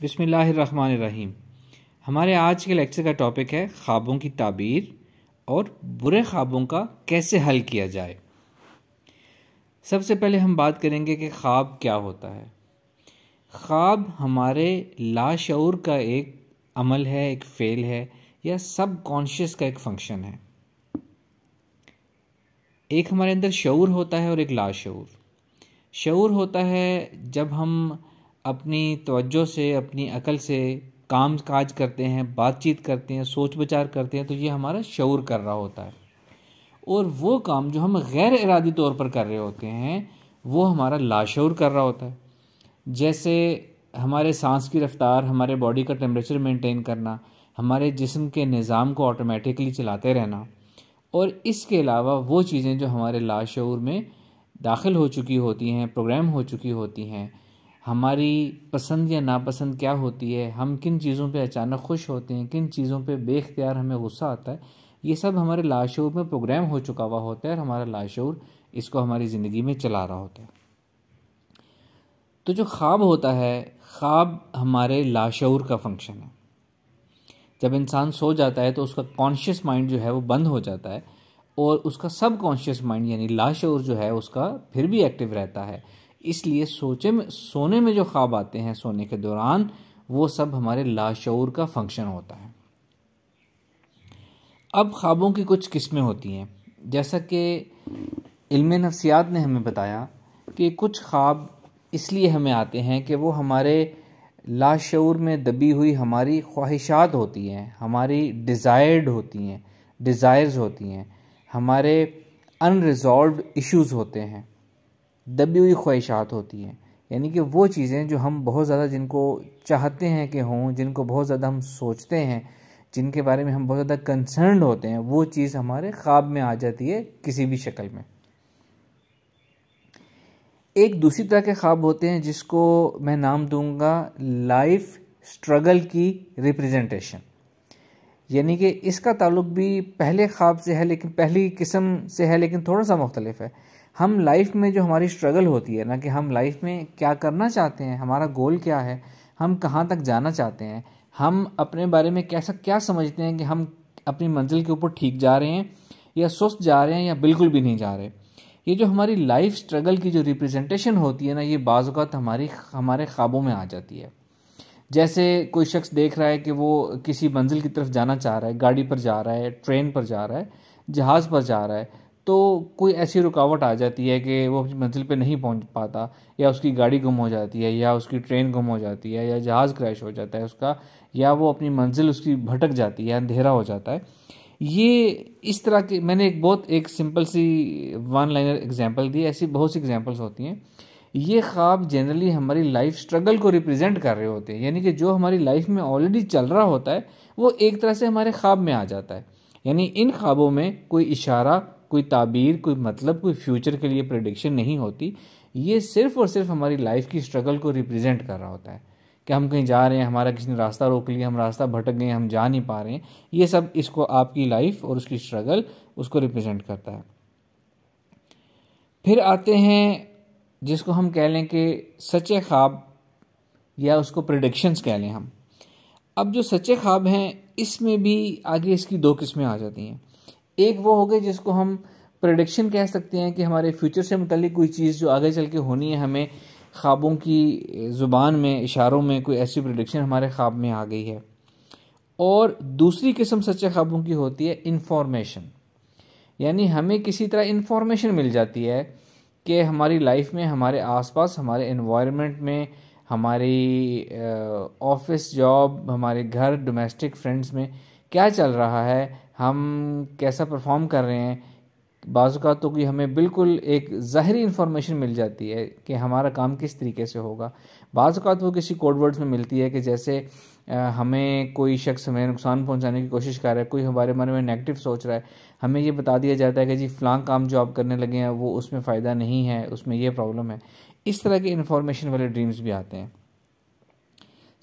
बिसमीम हमारे आज के लेक्चर का टॉपिक है ख्वाबों की ताबीर और बुरे ख्वाबों का कैसे हल किया जाए सबसे पहले हम बात करेंगे कि ख्वाब क्या होता है ख्वाब हमारे लाशूर का एक अमल है एक फेल है या सब कॉन्शियस का एक फंक्शन है एक हमारे अंदर शूर होता है और एक लाशूर शूर होता है जब हम अपनी तवज्जो से अपनी अकल से काम काज करते हैं बातचीत करते हैं सोच विचार करते हैं तो ये हमारा शौर कर रहा होता है और वो काम जो हम गैर इरादी तौर पर कर रहे होते हैं वो हमारा लाशौर कर रहा होता है जैसे हमारे सांस की रफ़्तार हमारे बॉडी का टेम्परेचर मेंटेन करना हमारे जिस्म के निज़ाम को ऑटोमेटिकली चलाते रहना और इसके अलावा वो चीज़ें जो हमारे लाशौर में दाखिल हो चुकी होती हैं प्रोग्राम हो चुकी होती हैं हमारी पसंद या नापसंद क्या होती है हम किन चीज़ों पे अचानक खुश होते हैं किन चीज़ों पे बेख्तियार हमें गुस्सा आता है ये सब हमारे लाशूर में प्रोग्राम हो चुका हुआ होता है और हमारा लाशूर इसको हमारी ज़िंदगी में चला रहा होता है तो जो ख्वाब होता है ख्वाब हमारे लाशूर का फंक्शन है जब इंसान सो जाता है तो उसका कॉन्शियस माइंड जो है वो बंद हो जाता है और उसका सब कॉन्शियस माइंड यानी लाशूर जो है उसका फिर भी एक्टिव रहता है इसलिए सोचे में सोने में जो ख्वाब आते हैं सोने के दौरान वो सब हमारे लाशूर का फंक्शन होता है अब ख्वाबों की कुछ किस्में होती हैं जैसा कि इल्म नफसियात ने हमें बताया कि कुछ ख्वाब इसलिए हमें आते हैं कि वो हमारे लाशूर में दबी हुई हमारी ख्वाहिशात होती हैं हमारी डिज़ायर्ड होती हैं डिज़ायर्स होती हैं हमारे अनरिजॉल्व इश्यूज़ होते हैं दबी हुई e ख्वाहिशात होती हैं यानी कि वो चीज़ें जो हम बहुत ज़्यादा जिनको चाहते हैं कि हों जिनको बहुत ज़्यादा हम सोचते हैं जिनके बारे में हम बहुत ज़्यादा कंसर्न होते हैं वो चीज़ हमारे ख्वाब में आ जाती है किसी भी शक्ल में एक दूसरी तरह के ख्वाब होते हैं जिसको मैं नाम दूंगा लाइफ स्ट्रगल की रिप्रेजेंटेशन यानी कि इसका ताल्लुक भी पहले ख्वाब से है लेकिन पहली किस्म से है लेकिन थोड़ा सा मुख्तलिफ है हम लाइफ में जो हमारी स्ट्रगल होती है ना कि हम लाइफ में क्या करना चाहते हैं हमारा गोल क्या है हम कहाँ तक जाना चाहते हैं हम अपने बारे में कैसा क्या समझते हैं कि हम अपनी मंजिल के ऊपर ठीक जा रहे हैं या सुस्त जा रहे हैं या बिल्कुल भी नहीं जा रहे ये जो हमारी लाइफ स्ट्रगल की जो रिप्रेजेंटेशन होती है ना ये बाज़ात हमारी हमारे ख्वाबों में आ जाती है जैसे कोई शख्स देख रहा है कि वो किसी मंजिल की तरफ जाना चाह रहा है गाड़ी पर जा रहा है ट्रेन पर जा रहा है जहाज़ पर जा रहा है तो कोई ऐसी रुकावट आ जाती है कि वो अपनी मंजिल पे नहीं पहुंच पाता या उसकी गाड़ी गुम हो जाती है या उसकी ट्रेन गुम हो जाती है या जहाज़ क्रैश हो जाता है उसका या वो अपनी मंजिल उसकी भटक जाती है अंधेरा हो जाता है ये इस तरह के मैंने एक बहुत एक सिंपल सी वन लाइनर एग्जाम्पल दी ऐसी बहुत सी एग्जाम्पल्स होती हैं ये ख्वाब जनरली हमारी लाइफ स्ट्रगल को रिप्रेजेंट कर रहे होते हैं यानी कि जो हमारी लाइफ में ऑलरेडी चल रहा होता है वो एक तरह से हमारे ख्वाब में आ जाता है यानी इन ख्वाबों में कोई इशारा कोई ताबीर कोई मतलब कोई फ्यूचर के लिए प्रडिक्शन नहीं होती ये सिर्फ और सिर्फ हमारी लाइफ की स्ट्रगल को रिप्रेजेंट कर रहा होता है कि हम कहीं जा रहे हैं हमारा किसी ने रास्ता रोक लिया हम रास्ता भटक गए हम जा नहीं पा रहे हैं ये सब इसको आपकी लाइफ और उसकी स्ट्रगल उसको रिप्रेजेंट करता है फिर आते हैं जिसको हम कह लें कि सच्चे ख्वाब या उसको प्रडिक्शंस कह लें हम अब जो सच्चे ख्वाब हैं इसमें भी आगे इसकी दो किस्में आ जाती हैं एक वो हो गई जिसको हम प्रडिक्शन कह सकते हैं कि हमारे फ्यूचर से मुतलिक कोई चीज़ जो आगे चल के होनी है हमें ख्वाबों की ज़ुबान में इशारों में कोई ऐसी प्रडिक्शन हमारे ख्वाब में आ गई है और दूसरी किस्म सच्चे ख्वाबों की होती है इन्फॉर्मेशन यानी हमें किसी तरह इन्फॉर्मेशन मिल जाती है कि हमारी लाइफ में हमारे आसपास हमारे इन्वायरमेंट में हमारी ऑफिस जॉब हमारे घर डोमेस्टिक फ्रेंड्स में क्या चल रहा है हम कैसा परफॉर्म कर रहे हैं का तो कि हमें बिल्कुल एक ज़ाहरी इन्फॉर्मेशन मिल जाती है कि हमारा काम किस तरीके से होगा का वो तो किसी कोडवर्ड्स में मिलती है कि जैसे हमें कोई शख्स हमें नुकसान पहुंचाने की कोशिश कर रहा है कोई हमारे बारे में नेगेटिव सोच रहा है हमें ये बता दिया जाता है कि जी फ्लान काम जो आप करने लगे हैं वो उसमें फ़ायदा नहीं है उसमें यह प्रॉब्लम है इस तरह के इन्फॉर्मेशन वाले ड्रीम्स भी आते हैं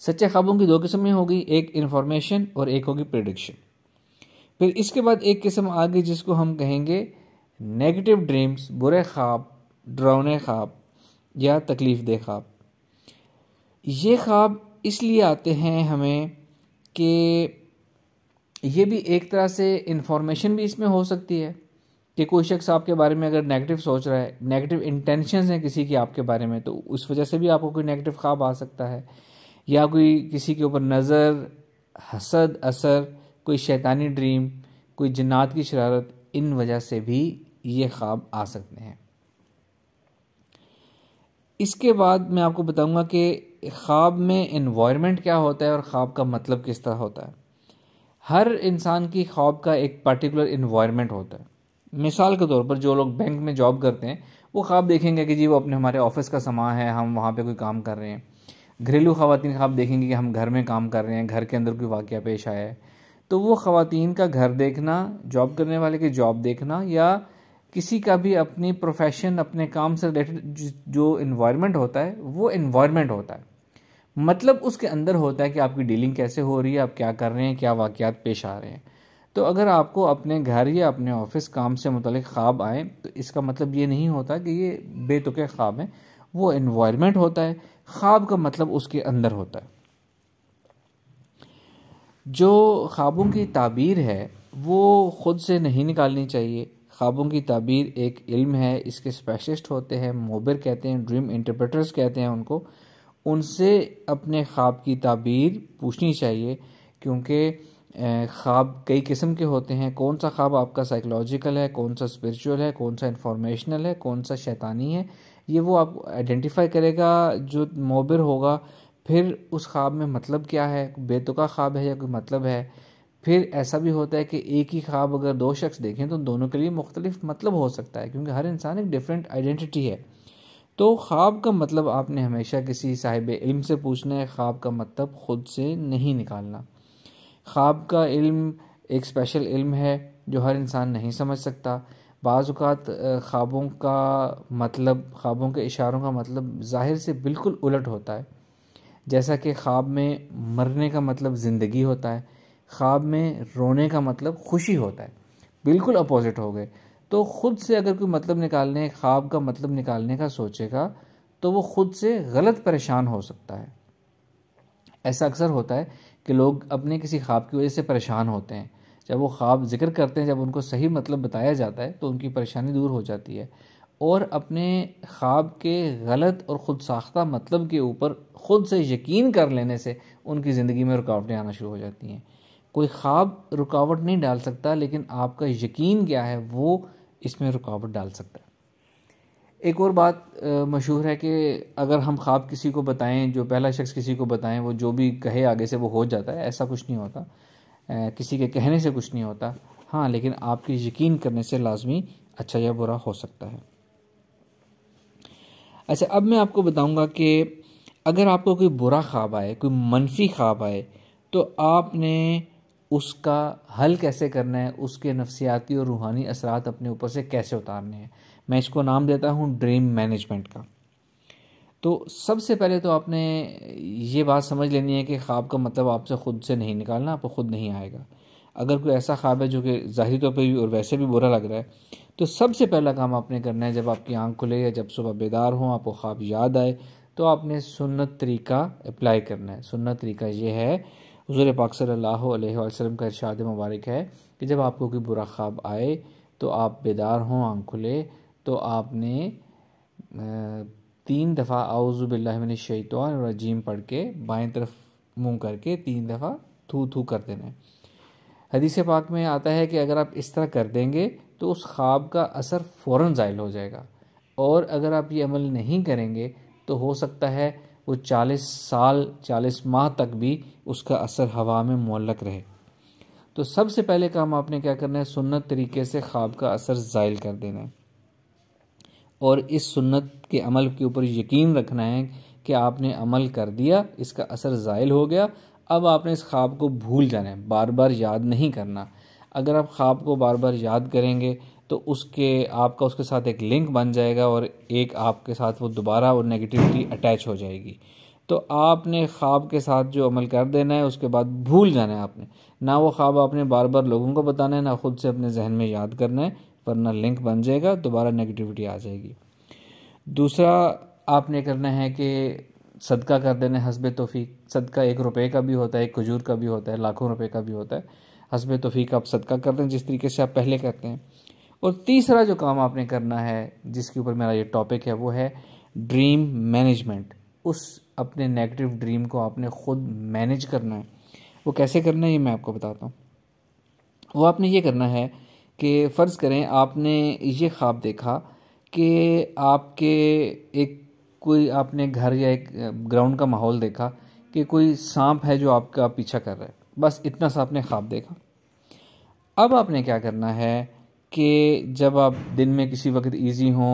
सच्चे ख्वाबों की दो किस्में होगी एक इन्फॉर्मेशन और एक होगी प्रडिक्शन फिर इसके बाद एक किस्म आगे जिसको हम कहेंगे नेगेटिव ड्रीम्स बुरे ख्वाब डरावने ख्वाब या तकलीफ दे ख्वाब ये ख्वाब इसलिए आते हैं हमें कि ये भी एक तरह से इन्फॉर्मेशन भी इसमें हो सकती है कि कोई शख्स आपके बारे में अगर नेगेटिव सोच रहा है नेगेटिव इंटेंशंस हैं किसी की आपके बारे में तो उस वजह से भी आपको कोई नेगेटिव ख्वाब आ सकता है या कोई किसी के ऊपर नज़र हसद असर कोई शैतानी ड्रीम कोई जन्नात की शरारत इन वजह से भी ये ख्वाब आ सकते हैं इसके बाद मैं आपको बताऊंगा कि ख्वाब में इन्वायरमेंट क्या होता है और ख्वाब का मतलब किस तरह होता है हर इंसान की ख्वाब का एक पर्टिकुलर इन्वायरमेंट होता है मिसाल के तौर पर जो लोग बैंक में जॉब करते हैं वो ख्वाब देखेंगे कि जी वो अपने हमारे ऑफिस का समा है हम वहाँ पे कोई काम कर रहे हैं घरेलू खातन ख्वाब देखेंगे कि हम घर में काम कर रहे हैं घर के अंदर कोई वाक़ पेश आया है तो वो ख़वान का घर देखना जॉब करने वाले की जॉब देखना या किसी का भी अपनी प्रोफेशन अपने काम से रिलेटेड जो इन्वायरमेंट होता है वो इन्वायरमेंट होता है मतलब उसके अंदर होता है कि आपकी डीलिंग कैसे हो रही है आप क्या कर रहे हैं क्या वाक़ात पेश आ रहे हैं तो अगर आपको अपने घर या अपने ऑफिस काम से मुतल ख्वाब आए तो इसका मतलब ये नहीं होता कि ये बेतुके ख्वाब हैं वो इन्वायरमेंट होता है ख्वाब का मतलब उसके अंदर होता है जो ख्वाबों की ताबीर है वो ख़ुद से नहीं निकालनी चाहिए ख्वाबों की ताबीर एक इल्म है इसके स्पेशलिस्ट होते हैं मोबिर कहते हैं ड्रीम इंटरप्रेटर्स कहते हैं उनको उनसे अपने ख्वाब की ताबीर पूछनी चाहिए क्योंकि ख्वाब कई किस्म के होते हैं कौन सा ख्वाब आपका साइकोलॉजिकल है कौन सा स्पिरिचुअल है कौन सा इंफॉर्मेशनल है कौन सा शैतानी है ये वो आप आइडेंटिफाई करेगा जो मोबिर होगा फिर उस ख्वाब में मतलब क्या है बेतुका ख्वाब है या कोई मतलब है फिर ऐसा भी होता है कि एक ही ख्वाब अगर दो शख्स देखें तो दोनों के लिए मुख्तलिफ मतलब हो सकता है क्योंकि हर इंसान एक डिफरेंट आइडेंटिटी है तो ख्वाब का मतलब आपने हमेशा किसी साहिब इल्म से पूछना है ख्वाब का मतलब ख़ुद से नहीं निकालना ख्वाब का इल्म एक स्पेशल इल्म है जो हर इंसान नहीं समझ सकता बाज़ात ख्वाबों का मतलब ख्वाबों के इशारों का मतलब ज़ाहिर से बिल्कुल उलट होता है जैसा कि ख्वाब में मरने का मतलब ज़िंदगी होता है ख्वाब में रोने का मतलब खुशी होता है बिल्कुल अपोजिट हो गए तो ख़ुद से अगर कोई मतलब निकालने ख्वाब का मतलब निकालने का सोचेगा तो वो ख़ुद से गलत परेशान हो सकता है ऐसा अक्सर होता है कि लोग अपने किसी ख्वाब की वजह से परेशान होते हैं जब वो ख्वाब जिक्र करते हैं जब उनको सही मतलब बताया जाता है तो उनकी परेशानी दूर हो जाती है और अपने ख्वाब के गलत और ख़ुद साख्ता मतलब के ऊपर ख़ुद से यकीन कर लेने से उनकी ज़िंदगी में रुकावटें आना शुरू हो जाती हैं कोई ख्वाब रुकावट नहीं डाल सकता लेकिन आपका यकीन क्या है वो इसमें रुकावट डाल सकता है एक और बात मशहूर है कि अगर हम ख्वाब किसी को बताएं जो पहला शख्स किसी को बताएं वो जो भी कहे आगे से वो हो जाता है ऐसा कुछ नहीं होता किसी के कहने से कुछ नहीं होता हाँ लेकिन आपके यकीन करने से लाजमी अच्छा या बुरा हो सकता है अच्छा अब मैं आपको बताऊँगा कि अगर आपको कोई बुरा ख्वाब आए कोई मनफी ख्वाब आए तो आपने उसका हल कैसे करना है उसके नफसियाती और रूहानी असरात अपने ऊपर से कैसे उतारने हैं मैं इसको नाम देता हूँ ड्रीम मैनेजमेंट का तो सबसे पहले तो आपने ये बात समझ लेनी है कि ख्वाब का मतलब आपसे ख़ुद से नहीं निकालना आपको ख़ुद नहीं आएगा अगर कोई ऐसा ख्वाब है जो कि ज़ाहरी तौर पर भी और वैसे भी बुरा लग रहा है तो सबसे पहला काम आपने करना है जब आपकी आँख खुले या जब सुबह बेदार हों आपको ख्वाब याद आए तो आपने सुन्नत तरीका अप्लाई करना है सुन्नत तरीका ये है हजूर पाक सल्ला वसलम का इरशाद मुबारक है कि जब आपको कोई बुरा ख्वाब आए तो आप बेदार हों आँख खुले तो आपने तीन दफ़ा आउज़ुबिल्लिन शैतान और अजीम पढ़ के बाएँ तरफ मुँह करके तीन दफ़ा थू थू कर देना है हदीस पाक में आता है कि अगर आप इस तरह कर देंगे तो उस ख्वाब का असर फ़ौर ज़ायल हो जाएगा और अगर आप ये अमल नहीं करेंगे तो हो सकता है वो चालीस साल चालीस माह तक भी उसका असर हवा में मलक रहे तो सबसे पहले काम आपने क्या करना है सुन्नत तरीके से ख्वाब का असर ज़ायल कर देना है और इस सुन्नत के अमल के ऊपर यकीन रखना है कि आपने अमल कर दिया इसका असर ज़ायल हो गया अब आपने इस ख्वाब को भूल जाना है बार बार याद नहीं करना अगर आप ख्वाब को बार बार याद करेंगे तो उसके आपका उसके साथ एक लिंक बन जाएगा और एक आपके साथ वो दोबारा और नेगेटिविटी अटैच हो जाएगी तो आपने ख्वाब के साथ जो अमल कर देना है उसके बाद भूल जाना है आपने ना वो ख्वाब आपने बार बार लोगों को बताना है ना ख़ुद से अपने जहन में याद करना है वरना लिंक बन जाएगा दोबारा नेगेटिविटी आ जाएगी दूसरा आपने करना है कि सदका कर देने हसब तोफ़ी सदका एक रुपए का भी होता है एक खजूर का भी होता है लाखों रुपए का भी होता है हसब तोफ़ी का आप सदका कर दें जिस तरीके से आप पहले करते हैं और तीसरा जो काम आपने करना है जिसके ऊपर मेरा ये टॉपिक है वो है ड्रीम मैनेजमेंट उस अपने नेगेटिव ड्रीम को आपने ख़ुद मैनेज करना है वो कैसे करना है ये मैं आपको बताता हूँ वो आपने ये करना है कि फ़र्ज़ करें आपने ये ख्वाब देखा कि आपके एक कोई आपने घर या एक ग्राउंड का माहौल देखा कि कोई सांप है जो आपका पीछा कर रहा है बस इतना सा आपने ख्वाब देखा अब आपने क्या करना है कि जब आप दिन में किसी वक्त इजी हों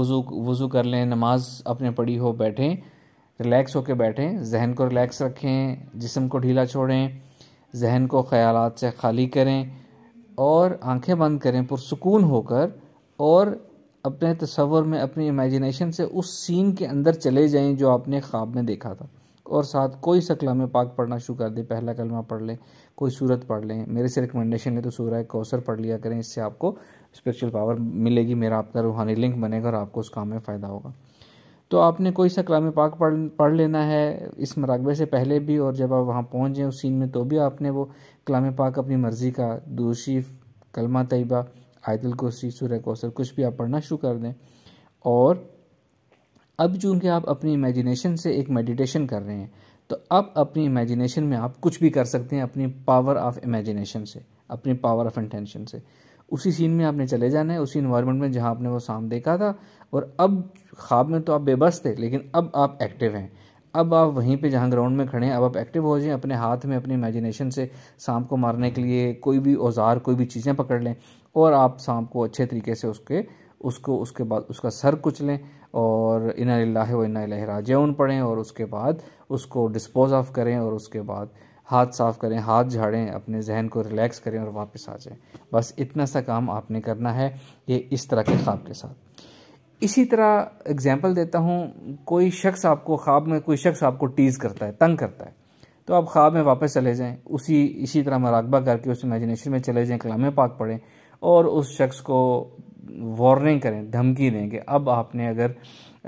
वज़ू वज़ू कर लें नमाज अपने पढ़ी हो बैठें रिलैक्स होकर बैठें जहन को रिलैक्स रखें जिसम को ढीला छोड़ें जहन को ख्याल से खाली करें और आंखें बंद करें पुरसकून होकर और अपने तस्वर में अपनी इमेजिनेशन से उस सीन के अंदर चले जाएं जो आपने ख्वाब में देखा था और साथ कोई सकला में पाक पढ़ना शुरू कर दे पहला कलमा पढ़ लें कोई सूरत पढ़ लें मेरे से रिकमेंडेशन है तो सूरह कौसर पढ़ लिया करें इससे आपको स्पिरिचुअल पावर मिलेगी मेरा आपका रूहानी लिंक बनेगा और आपको उस काम में फ़ायदा होगा तो आपने कोई सा कलाम पाक पढ़ पढ़ लेना है इस मराकबे से पहले भी और जब आप वहाँ पहुँच जाएँ उस सीन में तो भी आपने वो कलाम पाक अपनी मर्ज़ी का दोषी कलमा तयबा आयतल कुर्सी सुर कौसर कुछ भी आप पढ़ना शुरू कर दें और अब चूँकि आप अपनी इमेजिनेशन से एक मेडिटेशन कर रहे हैं तो अब अपनी इमेजिनेशन में आप कुछ भी कर सकते हैं अपनी पावर ऑफ इमेजिनेशन से अपनी पावर ऑफ इंटेंशन से उसी सीन में आपने चले जाना है उसी इन्वायरमेंट में जहाँ आपने वो शाम देखा था और अब ख्वाब में तो आप बेबस थे लेकिन अब आप एक्टिव हैं अब आप वहीं पे जहाँ ग्राउंड में खड़े हैं अब आप एक्टिव हो जाएं अपने हाथ में अपनी इमेजिनेशन से सांप को मारने के लिए कोई भी औजार कोई भी चीज़ें पकड़ लें और आप सांप को अच्छे तरीके से उसके उसको उसके बाद उसका सर कुचलें और इना लाह व इना राजन पढ़ें और उसके बाद उसको डिस्पोज ऑफ करें और उसके बाद हाथ साफ़ करें हाथ झाड़ें अपने जहन को रिलैक्स करें और वापस आ जाएं बस इतना सा काम आपने करना है ये इस तरह के ख्वाब के साथ इसी तरह एग्जाम्पल देता हूँ कोई शख्स आपको ख्वाब में कोई शख्स आपको टीज़ करता है तंग करता है तो आप ख्वाब में वापस चले जाएं उसी इसी तरह मराकबा करके उस इमेजिनेशन में चले जाएँ कलाम पाक पढ़ें और उस शख्स को वार्निंग करें धमकी दें कि अब आपने अगर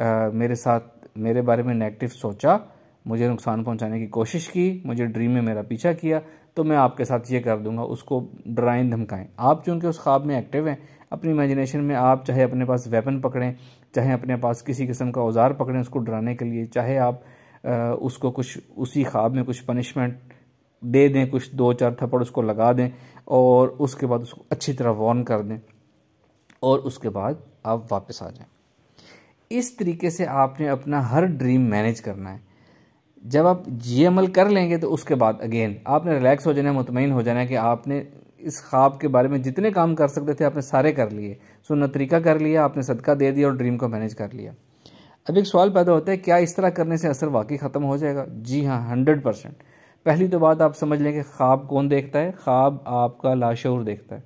आ, मेरे साथ मेरे बारे में नेगेटिव सोचा मुझे नुकसान पहुंचाने की कोशिश की मुझे ड्रीम में मेरा पीछा किया तो मैं आपके साथ ये कर दूंगा उसको डराएं धमकाएं आप चूंकि उस ख्वाब में एक्टिव हैं अपनी इमेजिनेशन में आप चाहे अपने पास वेपन पकड़ें चाहे अपने पास किसी किस्म का औजार पकड़ें उसको डराने के लिए चाहे आप आ, उसको कुछ उसी ख्वाब में कुछ पनिशमेंट दे दें कुछ दो चार थप्पड़ उसको लगा दें और उसके बाद उसको अच्छी तरह वॉर्न कर दें और उसके बाद आप वापस आ जाएं इस तरीके से आपने अपना हर ड्रीम मैनेज करना है जब आप जी अमल कर लेंगे तो उसके बाद अगेन आपने रिलैक्स हो जाना है मुतमिन हो जाना है कि आपने इस ख्वाब के बारे में जितने काम कर सकते थे आपने सारे कर लिए सुनना तरीका कर लिया आपने सदका दे दिया और ड्रीम को मैनेज कर लिया अब एक सवाल पैदा होता है क्या इस तरह करने से असर वाकई ख़त्म हो जाएगा जी हाँ हंड्रेड परसेंट पहली तो बात आप समझ लें कि ख्वाब कौन देखता है ख्वाब आपका लाशूर देखता है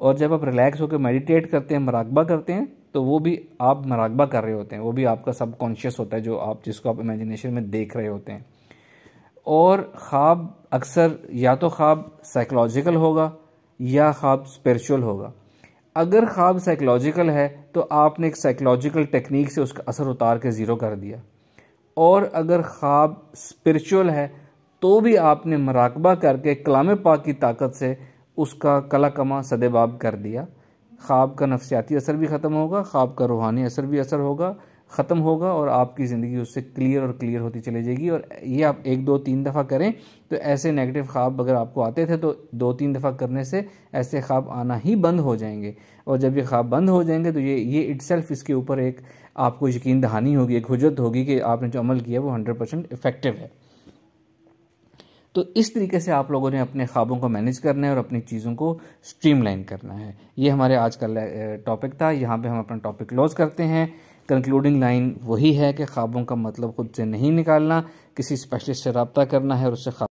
और जब आप रिलैक्स होकर मेडिटेट करते हैं मराकबा करते हैं तो वो भी आप मराकबा कर रहे होते हैं वो भी आपका सबकॉन्शियस होता है जो आप जिसको आप इमेजिनेशन में देख रहे होते हैं और ख्वाब अक्सर या तो ख्वाब साइकोलॉजिकल होगा या ख्वाब स्पिरिचुअल होगा अगर ख्वाब साइकोलॉजिकल है तो आपने एक साइकोलॉजिकल टेक्निक से उसका असर उतार के ज़ीरो कर दिया और अगर ख्वाब स्पिरिचुअल है तो भी आपने मराकबा करके कलाम पाक की ताकत से उसका कला कमा सदेबाब कर दिया ख्वाब का नफसियाती असर भी ख़त्म होगा ख्वाब का रूहानी असर भी असर होगा ख़त्म होगा और आपकी ज़िंदगी उससे क्लियर और क्लियर होती चली जाएगी और ये आप एक दो तीन दफ़ा करें तो ऐसे नेगेटिव ख्वाब अगर आपको आते थे तो दो तीन दफ़ा करने से ऐसे ख्वाब आना ही बंद हो जाएंगे और जब ये ख्वाब बंद हो जाएंगे तो ये ये इट इसके ऊपर एक आपको यकीन दहानी होगी एक हजरत होगी कि आपने जो अमल किया वो हंड्रेड परसेंट इफ़ेक्टिव है तो इस तरीके से आप लोगों ने अपने ख्वाबों को मैनेज करना है और अपनी चीज़ों को स्ट्रीमलाइन करना है ये हमारे आज का टॉपिक था यहाँ पे हम अपना टॉपिक क्लोज करते हैं कंक्लूडिंग लाइन वही है कि ख्वाबों का मतलब खुद से नहीं निकालना किसी स्पेशलिस्ट से रबता करना है और उससे